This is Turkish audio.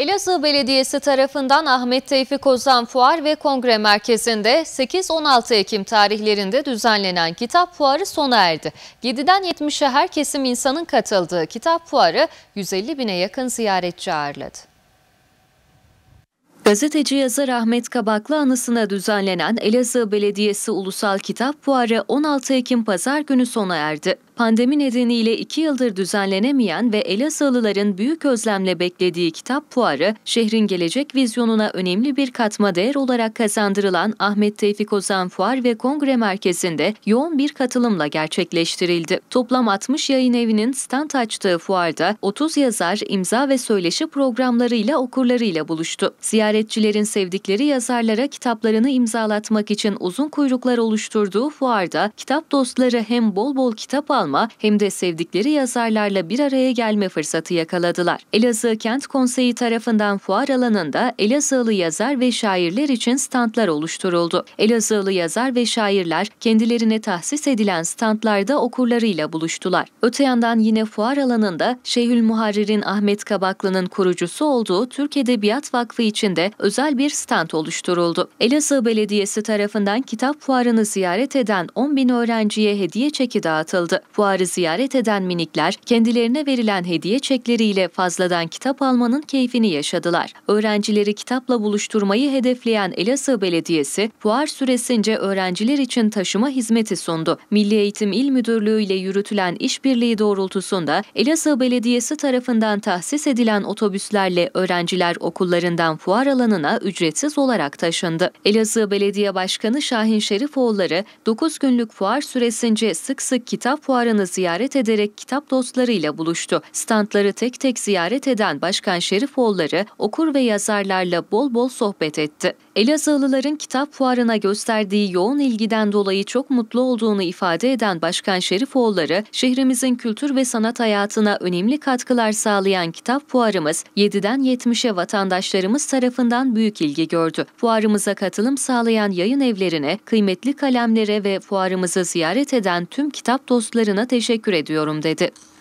Elazığ Belediyesi tarafından Ahmet Tevfik Ozan Fuar ve Kongre Merkezi'nde 8-16 Ekim tarihlerinde düzenlenen kitap fuarı sona erdi. 7'den 70'e her kesim insanın katıldığı kitap fuarı 150 bine yakın ziyaretçi ağırladı. Gazeteci yazar Ahmet Kabaklı anısına düzenlenen Elazığ Belediyesi Ulusal Kitap Fuarı 16 Ekim Pazar günü sona erdi. Pandemi nedeniyle iki yıldır düzenlenemeyen ve Elazığlıların büyük özlemle beklediği kitap fuarı, şehrin gelecek vizyonuna önemli bir katma değer olarak kazandırılan Ahmet Tevfik Ozan Fuar ve Kongre Merkezi'nde yoğun bir katılımla gerçekleştirildi. Toplam 60 yayın evinin stand açtığı fuarda 30 yazar imza ve söyleşi programlarıyla okurlarıyla buluştu. Ziyaretçilerin sevdikleri yazarlara kitaplarını imzalatmak için uzun kuyruklar oluşturduğu fuarda kitap dostları hem bol bol kitap almış tanıma hem de sevdikleri yazarlarla bir araya gelme fırsatı yakaladılar. Elazığ Kent Konseyi tarafından fuar alanında Elazığlı yazar ve şairler için standlar oluşturuldu. Elazığlı yazar ve şairler kendilerine tahsis edilen standlarda okurlarıyla buluştular. Öte yandan yine fuar alanında Şeyhülmuharrir'in Ahmet Kabaklı'nın kurucusu olduğu Türk Edebiyat Vakfı için de özel bir stand oluşturuldu. Elazığ Belediyesi tarafından kitap fuarını ziyaret eden 10 bin öğrenciye hediye çeki dağıtıldı. Fuarı ziyaret eden minikler kendilerine verilen hediye çekleriyle fazladan kitap almanın keyfini yaşadılar. Öğrencileri kitapla buluşturmayı hedefleyen Elazığ Belediyesi fuar süresince öğrenciler için taşıma hizmeti sundu. Milli Eğitim İl Müdürlüğü ile yürütülen işbirliği doğrultusunda Elazığ Belediyesi tarafından tahsis edilen otobüslerle öğrenciler okullarından fuar alanına ücretsiz olarak taşındı. Elazığ Belediye Başkanı Şahin Şerifoğulları 9 günlük fuar süresince sık sık kitap fuarı Fuarı'nı ziyaret ederek kitap dostlarıyla buluştu. Standları tek tek ziyaret eden Başkan Şerifoğulları okur ve yazarlarla bol bol sohbet etti. Elazığlıların kitap fuarına gösterdiği yoğun ilgiden dolayı çok mutlu olduğunu ifade eden Başkan Şerifoğulları, şehrimizin kültür ve sanat hayatına önemli katkılar sağlayan kitap fuarımız 7'den 70'e vatandaşlarımız tarafından büyük ilgi gördü. Fuarımıza katılım sağlayan yayın evlerine, kıymetli kalemlere ve fuarımızı ziyaret eden tüm kitap dostları arkadaşlarına teşekkür ediyorum dedi.